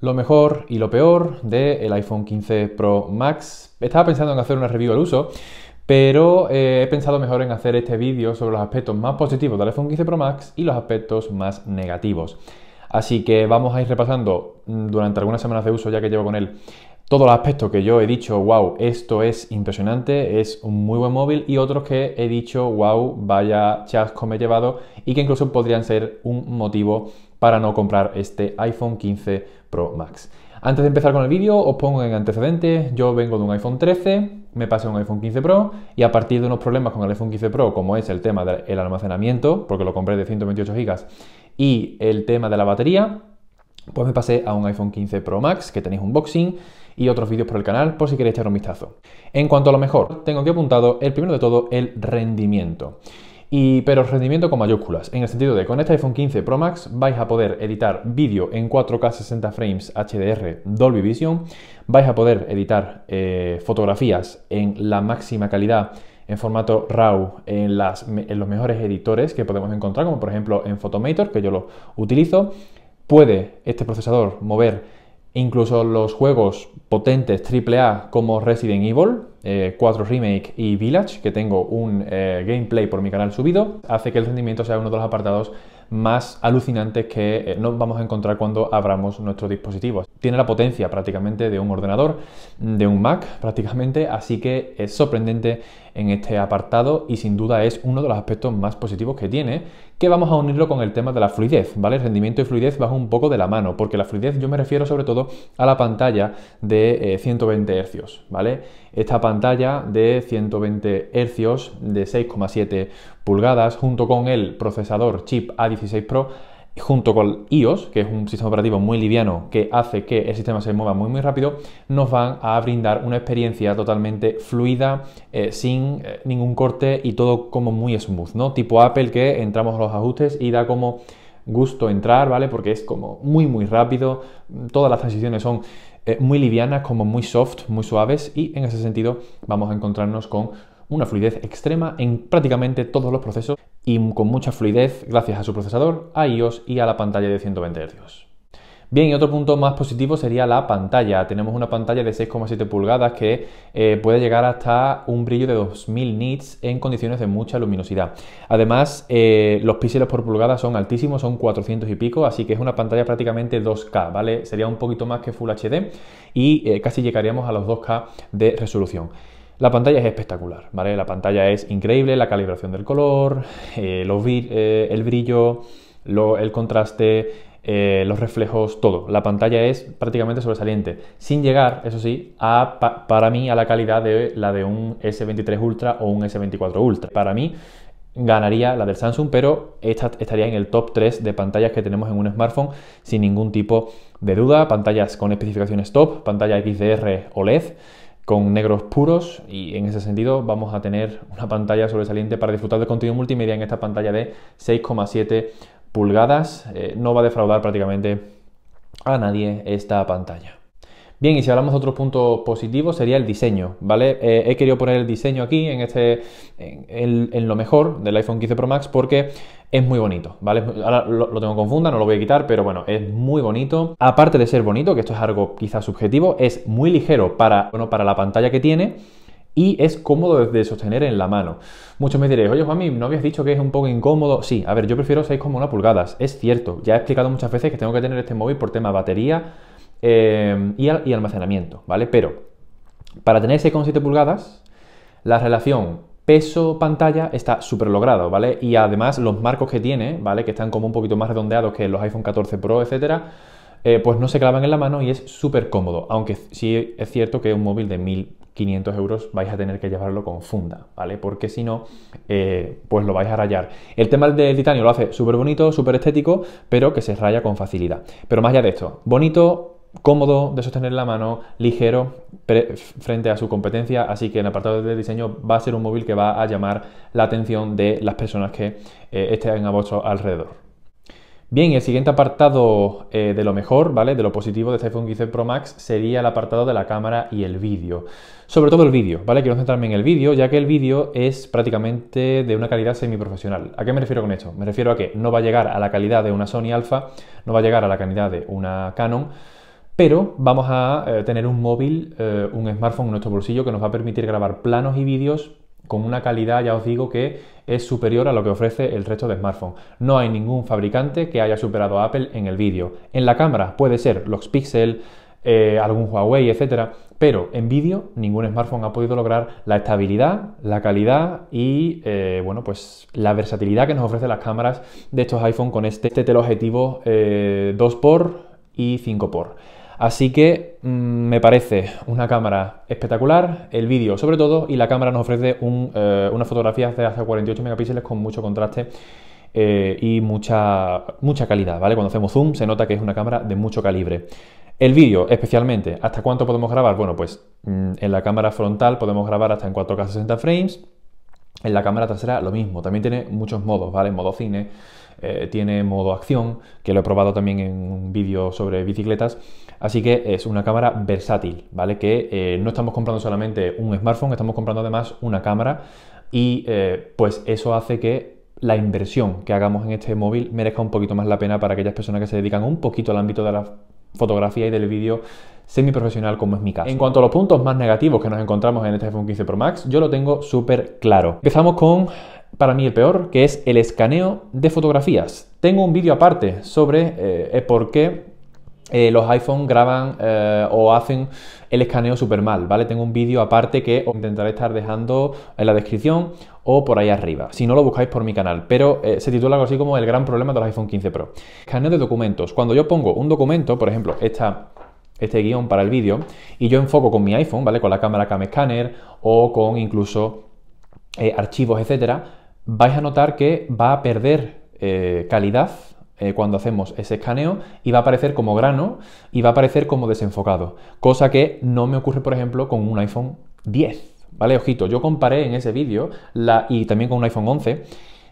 lo mejor y lo peor del iPhone 15 Pro Max. Estaba pensando en hacer una review al uso, pero eh, he pensado mejor en hacer este vídeo sobre los aspectos más positivos del iPhone 15 Pro Max y los aspectos más negativos. Así que vamos a ir repasando mm, durante algunas semanas de uso, ya que llevo con él, todos los aspectos que yo he dicho, wow, esto es impresionante, es un muy buen móvil, y otros que he dicho, wow, vaya chasco me he llevado, y que incluso podrían ser un motivo para no comprar este iPhone 15 Pro Max. Antes de empezar con el vídeo, os pongo en antecedentes. Yo vengo de un iPhone 13, me pasé a un iPhone 15 Pro y a partir de unos problemas con el iPhone 15 Pro, como es el tema del almacenamiento, porque lo compré de 128 GB, y el tema de la batería, pues me pasé a un iPhone 15 Pro Max, que tenéis un unboxing y otros vídeos por el canal por si queréis echar un vistazo. En cuanto a lo mejor, tengo aquí apuntado el primero de todo, el rendimiento. Y, pero rendimiento con mayúsculas, en el sentido de con este iPhone 15 Pro Max vais a poder editar vídeo en 4K 60 frames HDR Dolby Vision, vais a poder editar eh, fotografías en la máxima calidad en formato RAW en, en los mejores editores que podemos encontrar, como por ejemplo en Photomator, que yo lo utilizo. Puede este procesador mover incluso los juegos potentes AAA como Resident Evil, 4 eh, Remake y Village, que tengo un eh, gameplay por mi canal subido, hace que el rendimiento sea uno de los apartados más alucinantes que eh, nos vamos a encontrar cuando abramos nuestros dispositivos. Tiene la potencia prácticamente de un ordenador, de un Mac prácticamente, así que es sorprendente en este apartado y sin duda es uno de los aspectos más positivos que tiene que vamos a unirlo con el tema de la fluidez, ¿vale? El rendimiento y fluidez van un poco de la mano, porque la fluidez yo me refiero sobre todo a la pantalla de 120 eh, Hz, ¿vale? Esta pantalla de 120 Hz de 6,7 pulgadas junto con el procesador chip A16 Pro junto con iOS, que es un sistema operativo muy liviano que hace que el sistema se mueva muy muy rápido, nos van a brindar una experiencia totalmente fluida, eh, sin eh, ningún corte y todo como muy smooth, ¿no? Tipo Apple que entramos a los ajustes y da como gusto entrar, ¿vale? Porque es como muy muy rápido, todas las transiciones son eh, muy livianas, como muy soft, muy suaves y en ese sentido vamos a encontrarnos con una fluidez extrema en prácticamente todos los procesos y con mucha fluidez gracias a su procesador, a iOS y a la pantalla de 120 Hz. Bien, y otro punto más positivo sería la pantalla. Tenemos una pantalla de 6,7 pulgadas que eh, puede llegar hasta un brillo de 2000 nits en condiciones de mucha luminosidad. Además, eh, los píxeles por pulgada son altísimos, son 400 y pico, así que es una pantalla prácticamente 2K, ¿vale? Sería un poquito más que Full HD y eh, casi llegaríamos a los 2K de resolución. La pantalla es espectacular, ¿vale? La pantalla es increíble, la calibración del color, eh, eh, el brillo, el contraste, eh, los reflejos, todo. La pantalla es prácticamente sobresaliente, sin llegar, eso sí, a, para mí a la calidad de la de un S23 Ultra o un S24 Ultra. Para mí ganaría la del Samsung, pero esta estaría en el top 3 de pantallas que tenemos en un smartphone sin ningún tipo de duda. Pantallas con especificaciones top, pantalla XDR OLED con negros puros y en ese sentido vamos a tener una pantalla sobresaliente para disfrutar de contenido multimedia en esta pantalla de 6,7 pulgadas. Eh, no va a defraudar prácticamente a nadie esta pantalla. Bien, y si hablamos de otro punto positivo sería el diseño, ¿vale? Eh, he querido poner el diseño aquí en, este, en, lo mejor del iPhone 15 Pro Max porque es muy bonito, ¿vale? Ahora lo, tengo confunda, no lo voy a quitar, pero bueno, es muy bonito. Aparte de ser bonito, que esto es algo quizás subjetivo, es muy ligero para, bueno, para la pantalla que tiene y es cómodo de sostener en la mano. Muchos me diréis, oye Juanmi, ¿no habías dicho que es un poco incómodo? Sí, a ver, yo prefiero 6,1 pulgadas, es cierto. Ya he explicado muchas veces que tengo que tener este móvil por tema batería, Em, y, almacenamiento, ¿vale? Pero para tener 6,7 pulgadas, la relación peso-pantalla está súper logrado, ¿vale? Y además los marcos que tiene, ¿vale? Que están como un poquito más redondeados que los iPhone 14 Pro, etcétera, eh, pues no se clavan en la mano y es súper cómodo, aunque sí es cierto que un móvil de 1.500 euros vais a tener que llevarlo con funda, ¿vale? Porque si no, eh, pues lo vais a rayar. El tema del titanio lo hace súper bonito, súper estético, pero que se raya con facilidad. Pero más allá de esto, bonito, cómodo de sostener la mano, ligero frente a su competencia, así que en el apartado de diseño va a ser un móvil que va a llamar la atención de las personas que eh, estén a vuestro alrededor. Bien, el siguiente apartado eh, de lo mejor, ¿vale? De lo positivo de este iPhone 15 Pro Max sería el apartado de la cámara y el vídeo. Sobre todo el vídeo, ¿vale? Quiero centrarme en el vídeo, ya que el vídeo es prácticamente de una calidad semiprofesional. ¿A qué me refiero con esto? Me refiero a que no va a llegar a la calidad de una Sony Alpha, no va a llegar a la calidad de una Canon, pero vamos a eh, tener un móvil, eh, un smartphone en nuestro bolsillo que nos va a permitir grabar planos y vídeos con una calidad, ya os digo, que es superior a lo que ofrece el resto de smartphones. No hay ningún fabricante que haya superado a Apple en el vídeo. En la cámara puede ser los Pixel, eh, algún Huawei, etcétera, pero en vídeo ningún smartphone ha podido lograr la estabilidad, la calidad y bueno, pues la versatilidad que nos ofrecen las cámaras de estos iPhone con este, este teleobjetivo 2x y 5x. Así que mm, me parece una cámara espectacular, el vídeo sobre todo, y la cámara nos ofrece eh, unas fotografías de hasta 48 megapíxeles con mucho contraste eh, y mucha, calidad, ¿vale? Cuando hacemos zoom se nota que es una cámara de mucho calibre. El vídeo, especialmente, ¿hasta cuánto podemos grabar? Bueno, pues mm, en la cámara frontal podemos grabar hasta en 4K 60 frames, en la cámara trasera lo mismo, también tiene muchos modos, ¿vale? Modo cine, eh, tiene modo acción, que lo he probado también en un vídeo sobre bicicletas, Así que es una cámara versátil, ¿vale? Que eh, no estamos comprando solamente un smartphone, estamos comprando además una cámara y eh, pues eso hace que la inversión que hagamos en este móvil merezca un poquito más la pena para aquellas personas que se dedican un poquito al ámbito de la fotografía y del vídeo semiprofesional como es mi caso. En cuanto a los puntos más negativos que nos encontramos en este iPhone 15 Pro Max, yo lo tengo súper claro. Empezamos con, para mí el peor, que es el escaneo de fotografías. Tengo un vídeo aparte sobre eh, por qué eh, los iPhone graban eh, o hacen el escaneo súper mal, ¿vale? Tengo un vídeo aparte que os intentaré estar dejando en la descripción o por ahí arriba, si no lo buscáis por mi canal, pero eh, se titula algo así como el gran problema de los iPhone 15 Pro. Escaneo de documentos. Cuando yo pongo un documento, por ejemplo, este guión para el vídeo y yo enfoco con mi iPhone, ¿vale? Con la cámara Cam Scanner o con incluso archivos, etcétera, vais a notar que va a perder calidad eh, cuando hacemos ese escaneo y va a aparecer como grano y va a aparecer como desenfocado, cosa que no me ocurre, por ejemplo, con un iPhone 10. ¿Vale? Ojito, yo comparé en ese vídeo y también con un iPhone 11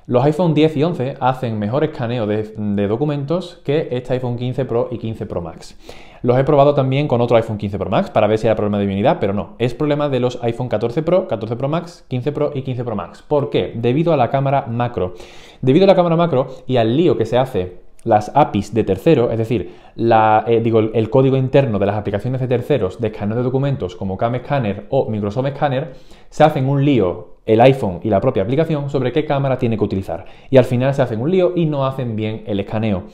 los iPhone 10 y 11 hacen mejor escaneo de, de, documentos que este iPhone 15 Pro y 15 Pro Max. Los he probado también con otro iPhone 15 Pro Max para ver si era problema de unidad, pero no. Es problema de los iPhone 14 Pro, 14 Pro Max, 15 Pro y 15 Pro Max. ¿Por qué? Debido a la cámara macro. Debido a la cámara macro y al lío que se hace las APIs de terceros, es decir, eh, digo, el código interno de las aplicaciones de terceros de escaneo de documentos como Cam Scanner o Microsoft Scanner, se hacen un lío el iPhone y la propia aplicación sobre qué cámara tiene que utilizar. Y al final se hacen un lío y no hacen bien el escaneo.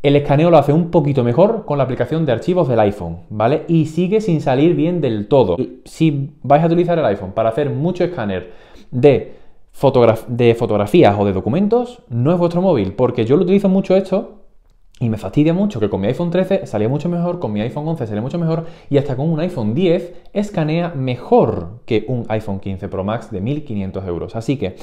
El escaneo lo hace un poquito mejor con la aplicación de archivos del iPhone, ¿vale? Y sigue sin salir bien del todo. Si vais a utilizar el iPhone para hacer mucho escáner de, de fotografías o de documentos, no es vuestro móvil, porque yo lo utilizo mucho esto y me fastidia mucho que con mi iPhone 13 salía mucho mejor, con mi iPhone 11 salía mucho mejor y hasta con un iPhone 10 escanea mejor que un iPhone 15 Pro Max de 1500 euros. Así que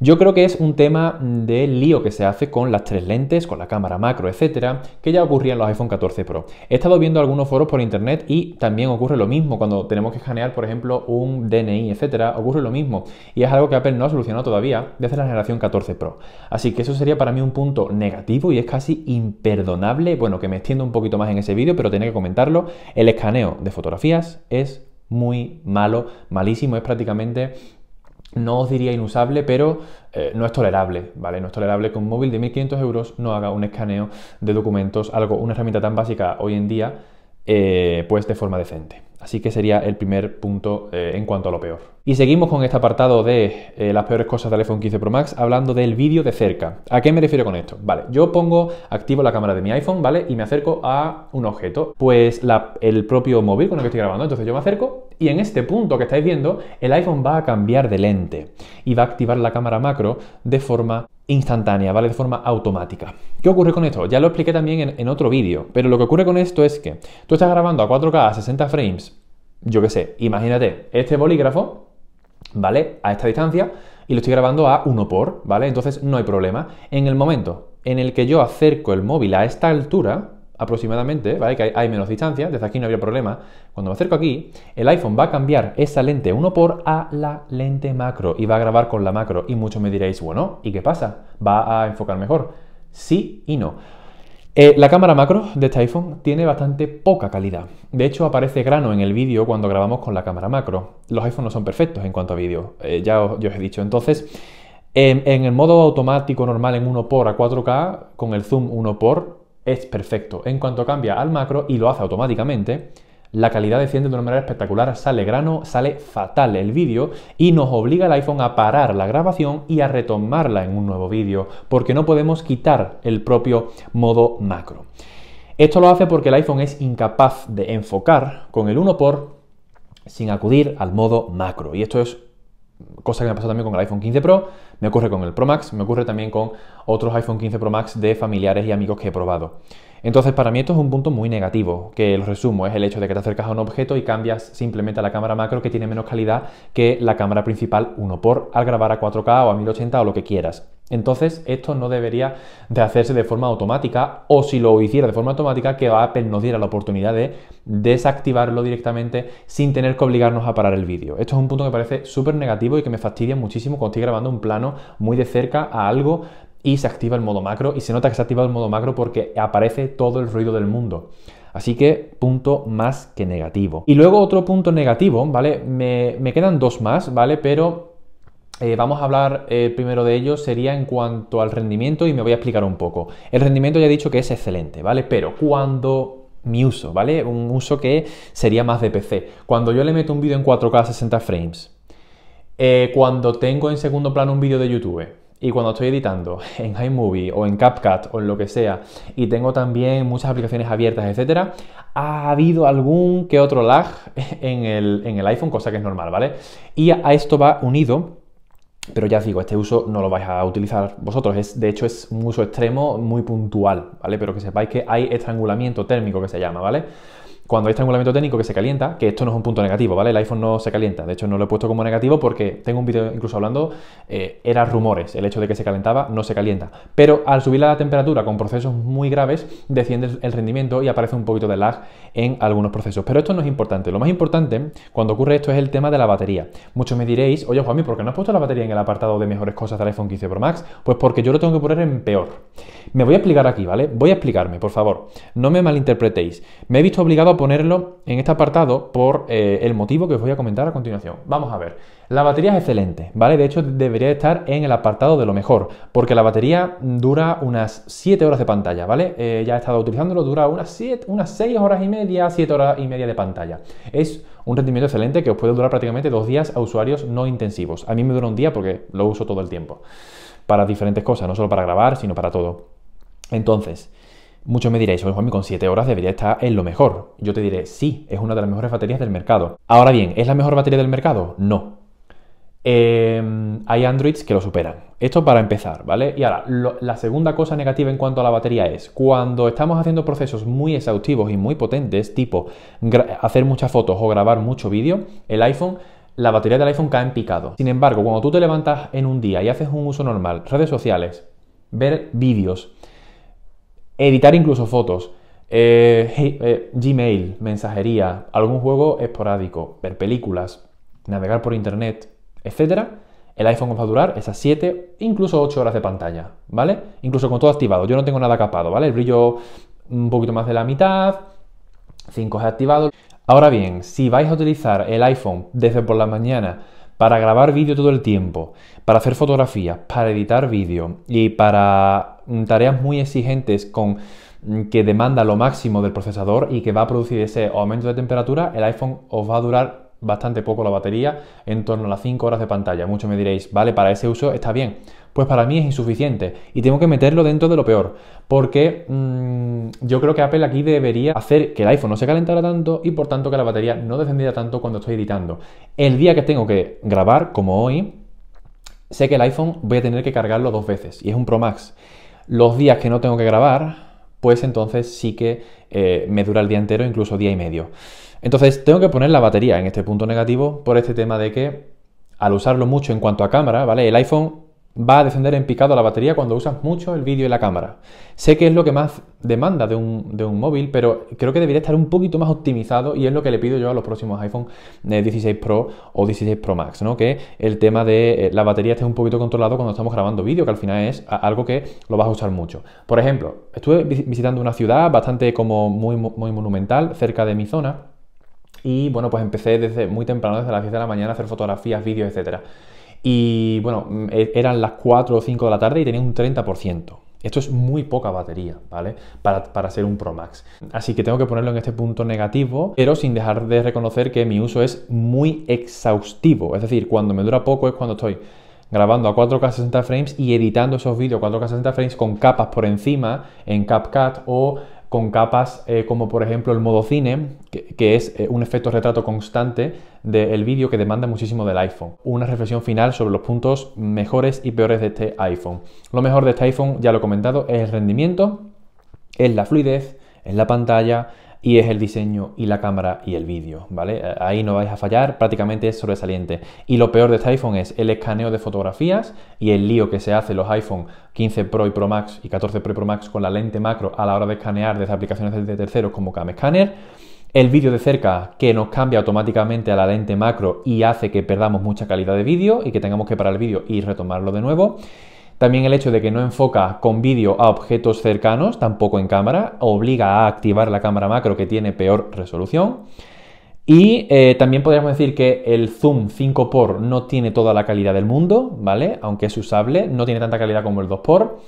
yo creo que es un tema de lío que se hace con las tres lentes, con la cámara macro, etcétera, que ya ocurría en los iPhone 14 Pro. He estado viendo algunos foros por internet y también ocurre lo mismo cuando tenemos que escanear, por ejemplo, un DNI, etcétera, ocurre lo mismo y es algo que Apple no ha solucionado todavía desde la generación 14 Pro. Así que eso sería para mí un punto negativo y es casi imperdonable, bueno, que me extiendo un poquito más en ese vídeo, pero tenía que comentarlo, el escaneo de fotografías es muy malo, malísimo, es prácticamente no os diría inusable, pero eh, no es tolerable, ¿vale? No es tolerable que un móvil de 1.500 euros no haga un escaneo de documentos, algo, una herramienta tan básica hoy en día, eh, pues de forma decente. Así que sería el primer punto eh, en cuanto a lo peor. Y seguimos con este apartado de las peores cosas del iPhone 15 Pro Max, hablando del vídeo de cerca. ¿A qué me refiero con esto? Vale, yo pongo, activo la cámara de mi iPhone, ¿vale? Y me acerco a un objeto, pues el propio móvil con el que estoy grabando. Entonces yo me acerco y en este punto que estáis viendo, el iPhone va a cambiar de lente y va a activar la cámara macro de forma instantánea, ¿vale? De forma automática. ¿Qué ocurre con esto? Ya lo expliqué también en, otro vídeo, pero lo que ocurre con esto es que tú estás grabando a 4K a 60 frames, yo qué sé, imagínate, este bolígrafo, ¿vale? A esta distancia y lo estoy grabando a 1 por, ¿vale? Entonces no hay problema. En el momento en el que yo acerco el móvil a esta altura, aproximadamente, ¿vale? Que hay, menos distancia, desde aquí no había problema. Cuando me acerco aquí, el iPhone va a cambiar esa lente 1 por a la lente macro y va a grabar con la macro. Y muchos me diréis, bueno, ¿y qué pasa? ¿Va a enfocar mejor? Sí y no. Eh, la cámara macro de este iPhone tiene bastante poca calidad. De hecho, aparece grano en el vídeo cuando grabamos con la cámara macro. Los iPhones no son perfectos en cuanto a vídeo, eh, ya os, he dicho. Entonces, en, en, el modo automático normal en 1x a 4K, con el zoom 1x, es perfecto. En cuanto cambia al macro y lo hace automáticamente, la calidad desciende de una manera espectacular, sale grano, sale fatal el vídeo y nos obliga el iPhone a parar la grabación y a retomarla en un nuevo vídeo, porque no podemos quitar el propio modo macro. Esto lo hace porque el iPhone es incapaz de enfocar con el 1 por sin acudir al modo macro. Y esto es cosa que me ha pasado también con el iPhone 15 Pro, me ocurre con el Pro Max, me ocurre también con otros iPhone 15 Pro Max de familiares y amigos que he probado. Entonces para mí esto es un punto muy negativo, que lo resumo, es el hecho de que te acercas a un objeto y cambias simplemente a la cámara macro que tiene menos calidad que la cámara principal 1 por al grabar a 4K o a 1080 o lo que quieras. Entonces esto no debería de hacerse de forma automática o si lo hiciera de forma automática que Apple nos diera la oportunidad de desactivarlo directamente sin tener que obligarnos a parar el vídeo. Esto es un punto que me parece súper negativo y que me fastidia muchísimo cuando estoy grabando un plano muy de cerca a algo y se activa el modo macro y se nota que se activa el modo macro porque aparece todo el ruido del mundo. Así que punto más que negativo. Y luego otro punto negativo, ¿vale? Me, quedan dos más, ¿vale? Pero eh, vamos a hablar eh, primero de ellos, sería en cuanto al rendimiento y me voy a explicar un poco. El rendimiento ya he dicho que es excelente, ¿vale? Pero cuando mi uso, ¿vale? Un uso que sería más de PC. Cuando yo le meto un vídeo en 4K a 60 frames, eh, cuando tengo en segundo plano un vídeo de YouTube, y cuando estoy editando en iMovie o en CapCut o en lo que sea, y tengo también muchas aplicaciones abiertas, etcétera, ha habido algún que otro lag en el, iPhone, cosa que es normal, ¿vale? Y a esto va unido pero ya os digo, este uso no lo vais a utilizar vosotros. Es, de hecho, es un uso extremo muy puntual, ¿vale? Pero que sepáis que hay estrangulamiento térmico que se llama, ¿vale? cuando hay estrangulamiento técnico que se calienta, que esto no es un punto negativo, ¿vale? El iPhone no se calienta, de hecho no lo he puesto como negativo porque tengo un vídeo incluso hablando, eh, eran rumores, el hecho de que se calentaba no se calienta, pero al subir la temperatura con procesos muy graves desciende el rendimiento y aparece un poquito de lag en algunos procesos, pero esto no es importante, lo más importante cuando ocurre esto es el tema de la batería. Muchos me diréis, oye Juanmi, ¿por qué no has puesto la batería en el apartado de mejores cosas del iPhone 15 Pro Max? Pues porque yo lo tengo que poner en peor. Me voy a explicar aquí, ¿vale? Voy a explicarme, por favor, no me malinterpretéis, me he visto obligado a ponerlo en este apartado por eh, el motivo que os voy a comentar a continuación. Vamos a ver. La batería es excelente, ¿vale? De hecho, debería estar en el apartado de lo mejor, porque la batería dura unas 7 horas de pantalla, ¿vale? Eh, ya he estado utilizándolo, dura unas, unas 6 horas y media, 7 horas y media de pantalla. Es un rendimiento excelente que os puede durar prácticamente dos días a usuarios no intensivos. A mí me dura un día porque lo uso todo el tiempo, para diferentes cosas, no solo para grabar, sino para todo. Entonces, Muchos me diréis, mí con 7 horas debería estar en lo mejor. Yo te diré, sí, es una de las mejores baterías del mercado. Ahora bien, ¿es la mejor batería del mercado? No. Em, hay Androids que lo superan. Esto para empezar, ¿vale? Y ahora, la segunda cosa negativa en cuanto a la batería es, cuando estamos haciendo procesos muy exhaustivos y muy potentes, tipo hacer muchas fotos o grabar mucho vídeo, el iPhone la batería del iPhone cae en picado. Sin embargo, cuando tú te levantas en un día y haces un uso normal, redes sociales, ver vídeos, editar incluso fotos, eh, eh, Gmail, mensajería, algún juego esporádico, ver películas, navegar por internet, etc., el iPhone va a durar esas 7, incluso 8 horas de pantalla, ¿vale? Incluso con todo activado, yo no tengo nada capado, ¿vale? El brillo un poquito más de la mitad, 5G activado. Ahora bien, si vais a utilizar el iPhone desde por la mañana para grabar vídeo todo el tiempo, para hacer fotografías, para editar vídeo y para Mm, tareas muy exigentes con mm, que demanda lo máximo del procesador y que va a producir ese aumento de temperatura, el iPhone os va a durar bastante poco la batería, en torno a las 5 horas de pantalla. Muchos me diréis, vale, para ese uso está bien. Pues para mí es insuficiente y tengo que meterlo dentro de lo peor, porque mm, yo creo que Apple aquí debería hacer que el iPhone no se calentara tanto y por tanto que la batería no descendiera tanto cuando estoy editando. El día que tengo que grabar, como hoy, sé que el iPhone voy a tener que cargarlo dos veces y es un Pro Max. Los días que no tengo que grabar, pues entonces sí que eh, me dura el día entero, incluso día y medio. Entonces tengo que poner la batería en este punto negativo por este tema de que al usarlo mucho en cuanto a cámara, ¿vale? El iPhone va a descender en picado la batería cuando usas mucho el vídeo y la cámara. Sé que es lo que más demanda de un, móvil, pero creo que debería estar un poquito más optimizado y es lo que le pido yo a los próximos iPhone 16 eh, Pro o 16 Pro Max, ¿no? Que el tema de eh, la batería esté un poquito controlado cuando estamos grabando vídeo, que al final es algo que lo vas a usar mucho. Por ejemplo, estuve visitando una ciudad bastante como muy, muy monumental, cerca de mi zona, y bueno, pues empecé desde muy temprano, desde las 10 de la mañana, a hacer fotografías, vídeos, etcétera. Y bueno, mm, e, eran las 4 o 5 de la tarde y tenía un 30%. Esto es muy poca batería, ¿vale? Para, para, ser un Pro Max. Así que tengo que ponerlo en este punto negativo, pero sin dejar de reconocer que mi uso es muy exhaustivo. Es decir, cuando me dura poco es cuando estoy grabando a 4K 60 frames y editando esos vídeos 4K 60 frames con capas por encima en CapCut o con capas eh, como por ejemplo el modo cine, que, es eh, un efecto retrato constante del vídeo que demanda muchísimo del iPhone. Una reflexión final sobre los puntos mejores y peores de este iPhone. Lo mejor de este iPhone, ya lo he comentado, es el rendimiento, es la fluidez, es la pantalla, y es el diseño y la cámara y el vídeo, ¿vale? Eh, ahí no vais a fallar, prácticamente es sobresaliente. Y lo peor de este iPhone es el escaneo de fotografías y el lío que se hace los iPhone 15 Pro y Pro Max y 14 Pro y Pro Max con la lente macro a la hora de escanear desde aplicaciones de terceros como Cam El vídeo de cerca que nos cambia automáticamente a la lente macro y hace que perdamos mucha calidad de vídeo y que tengamos que parar el vídeo y retomarlo de nuevo. También el hecho de que no enfoca con vídeo a objetos cercanos, tampoco en cámara, obliga a activar la cámara macro que tiene peor resolución. Y eh, también podríamos decir que el zoom 5 por no tiene toda la calidad del mundo, ¿vale? Aunque es usable, no tiene tanta calidad como el 2 por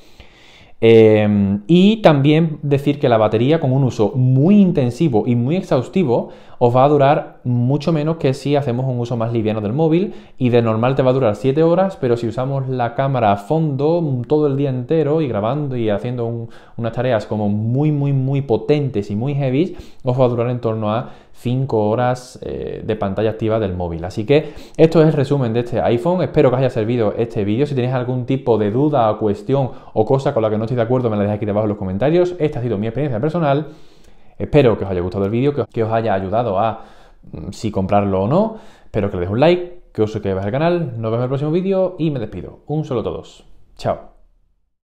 em, y también decir que la batería con un uso muy intensivo y muy exhaustivo os va a durar mucho menos que si hacemos un uso más liviano del móvil y de normal te va a durar 7 horas, pero si usamos la cámara a fondo mm, todo el día entero y grabando y haciendo unas tareas como muy, muy, muy potentes y muy heavy, os va a durar en torno a 5 horas eh, de pantalla activa del móvil. Así que esto es el resumen de este iPhone. Espero que os haya servido este vídeo. Si tenéis algún tipo de duda o cuestión o cosa con la que no estoy de acuerdo, me la dejáis aquí debajo en los comentarios. Esta ha sido mi experiencia personal. Espero que os haya gustado el vídeo, que os haya ayudado a mm, si comprarlo o no. Espero que le deis un like, que os suscribáis al canal. Nos vemos en el próximo vídeo y me despido. Un solo a todos. Chao.